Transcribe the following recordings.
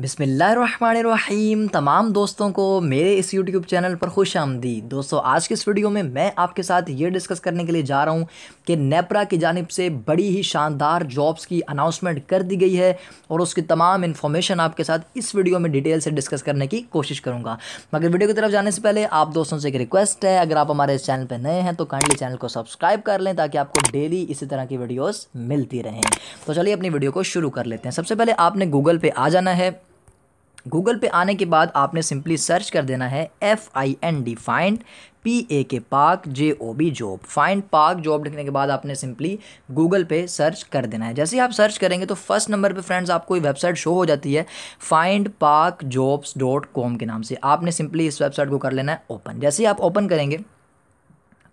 बिसमीम तमाम दोस्तों को मेरे इस YouTube चैनल पर खुश आमदी दोस्तों आज के इस वीडियो में मैं आपके साथ ये डिस्कस करने के लिए जा रहा हूँ कि नेपरा की जानब से बड़ी ही शानदार जॉब्स की अनाउंसमेंट कर दी गई है और उसकी तमाम इन्फॉर्मेशन आपके साथ इस वीडियो में डिटेल से डिस्कस करने की कोशिश करूँगा मगर वीडियो की तरफ जाने से पहले आप दोस्तों से एक रिक्वेस्ट है अगर आप हमारे इस चैनल पर नए हैं तो काइंडली चैनल को सब्सक्राइब कर लें ताकि आपको डेली इसी तरह की वीडियोज़ मिलती रहें तो चलिए अपनी वीडियो को शुरू कर लेते हैं सबसे पहले आपने गूगल पर आ जाना है गूगल पे आने के बाद आपने सिंपली सर्च कर देना है F I N D find P A K Pak J O B job find Pak job लिखने के बाद आपने सिंपली गूगल पे सर्च कर देना है जैसे ही आप सर्च करेंगे तो फर्स्ट नंबर पे फ्रेंड्स आपको ये वेबसाइट शो हो जाती है फाइंड पाक जॉब्स डॉट कॉम के नाम से आपने सिंपली इस वेबसाइट को कर लेना है ओपन जैसे ही आप ओपन करेंगे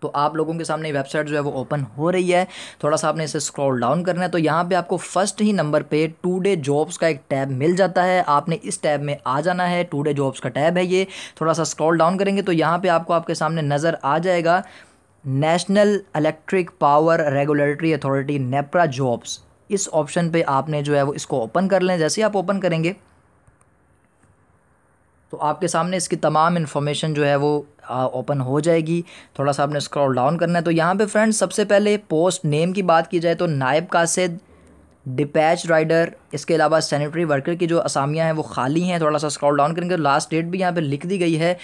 तो आप लोगों के सामने वेबसाइट जो है वो ओपन हो रही है थोड़ा सा आपने इसे स्क्रॉल डाउन करना है तो यहाँ पे आपको फर्स्ट ही नंबर पे टू डे जॉब्स का एक टैब मिल जाता है आपने इस टैब में आ जाना है टू डे जॉब्स का टैब है ये थोड़ा सा स्क्रॉल डाउन करेंगे तो यहाँ पर आपको आपके सामने नज़र आ जाएगा National Electric Power Regulatory Authority NEPRA jobs इस ऑप्शन पे आपने जो है वो इसको ओपन कर लें जैसे ही आप ओपन करेंगे तो आपके सामने इसकी तमाम इन्फॉर्मेशन जो है वो ओपन हो जाएगी थोड़ा सा आपने स्क्रॉल डाउन करना है तो यहाँ पे फ्रेंड्स सबसे पहले पोस्ट नेम की बात की जाए तो नायब कासिद डिपैच राइडर इसके अलावा सैनिटरी वर्कर की जो असामियाँ हैं वो खाली हैं थोड़ा सा स्क्रॉल डाउन करेंगे लास्ट डेट भी यहाँ पे लिख दी गई है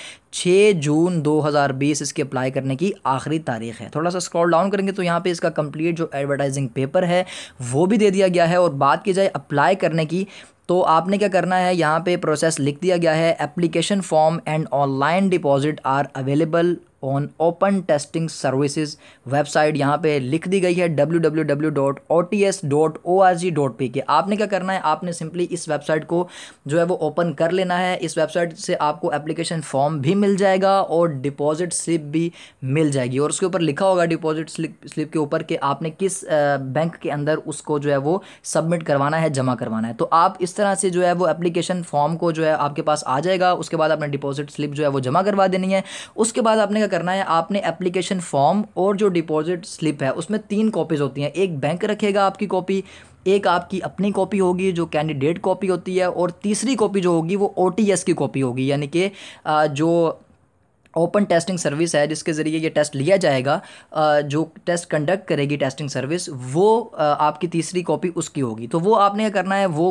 6 जून 2020 इसके अप्लाई करने की आखिरी तारीख है थोड़ा सा स्क्रॉल डाउन करेंगे तो यहाँ पे इसका कंप्लीट जो एडवर्टाइजिंग पेपर है वो भी दे दिया गया है और बात की जाए अप्लाई करने की तो आपने क्या करना है यहाँ पे प्रोसेस लिख दिया गया है application form and online deposit are available on Open Testing Services website यहाँ पे लिख दी गई है W W W dot S dot O G dot P K आपने क्या करना है आपने सिंपली इस वेबसाइट को जो है वो ओपन कर लेना है इस वेबसाइट से आपको एप्लीकेशन फॉर्म भी मिल जाएगा और डिपॉजिट स्लिप भी मिल जाएगी और उसके ऊपर लिखा होगा डिपॉजिट स्लिप स्लिप के ऊपर कि आपने किस बैंक के अंदर उसको जो है वो सबमिट करवाना है जमा करवाना है तो आप इस तरह से जो है वो एप्लीकेशन फॉर्म को जो है आपके पास आ जाएगा उसके बाद आपने डिपॉजिट स्लिप जो है वो जमा करवा देनी है उसके बाद आपने क्या करना है आपने एप्लीकेशन फॉर्म और जो डिपॉजिट स्लिप है उसमें तीन कॉपीज़ होती हैं एक बैंक रखेगा आपकी कॉपी एक आपकी अपनी कॉपी होगी जो कैंडिडेट कॉपी होती है और तीसरी कॉपी जो होगी वो ओ की कॉपी होगी यानी कि जो ओपन टेस्टिंग सर्विस है जिसके ज़रिए ये टेस्ट लिया जाएगा जो टेस्ट कंडक्ट करेगी टेस्टिंग सर्विस वो आपकी तीसरी कॉपी उसकी होगी तो वो आपने क्या करना है वो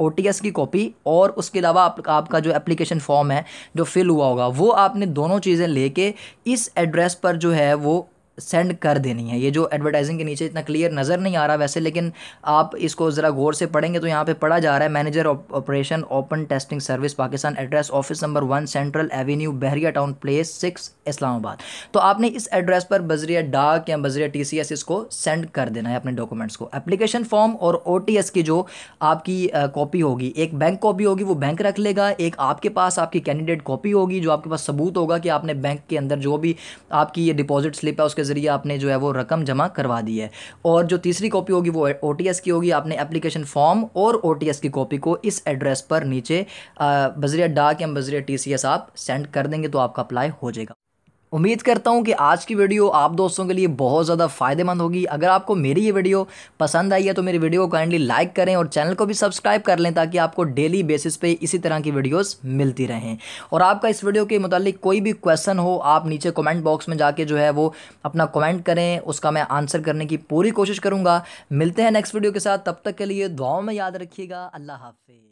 ओ टी एस की कॉपी और उसके अलावा आप, आपका जो एप्लीकेशन फॉर्म है जो फिल हुआ होगा वो आपने दोनों चीज़ें लेके इस एड्रेस पर जो है वो सेंड कर देनी है ये जो एडवर्टाइजिंग के नीचे इतना क्लियर नज़र नहीं आ रहा वैसे लेकिन आप इसको ज़रा गौर से पढ़ेंगे तो यहाँ पे पढ़ा जा रहा है manager operation Open Testing Service Pakistan address office number one Central Avenue Bahria Town Place six Islamabad तो आपने इस एड्रेस पर बजरिया डाक या बजरिया टी इसको सेंड कर देना है अपने डॉक्यूमेंट्स को एप्लीकेशन फॉर्म और ओ की जो आपकी कॉपी होगी एक बैंक कॉपी होगी वो बैंक रख लेगा एक आपके पास आपकी कैंडिडेट कॉपी होगी जो आपके पास सबूत होगा कि आपने बैंक के अंदर जो भी आपकी ये डिपॉजिट स्लिप है उसके उसके ज़रिए आपने जो है वो रकम जमा करवा दी है और जो तीसरी कॉपी होगी वो ओ की होगी आपने एप्लीकेशन फॉर्म और ओ की कॉपी को इस एड्रेस पर नीचे बजरिया डाक या बजरिया टी आप सेंड कर देंगे तो आपका अप्लाई हो जाएगा उम्मीद करता हूँ कि आज की वीडियो आप दोस्तों के लिए बहुत ज़्यादा फ़ायदेमंद होगी अगर आपको मेरी ये वीडियो पसंद आई है तो मेरी वीडियो को काइंडली लाइक करें और चैनल को भी सब्सक्राइब कर लें ताकि आपको डेली बेसिस पे इसी तरह की वीडियोस मिलती रहें और आपका इस वीडियो के मुतालिक कोई भी क्वेश्चन हो आप नीचे कॉमेंट बॉक्स में जाके जो है वो अपना कॉमेंट करें उसका मैं आंसर करने की पूरी कोशिश करूँगा मिलते हैं नेक्स्ट वीडियो के साथ तब तक के लिए दुआओं में याद रखिएगा अल्लाह हाफिज़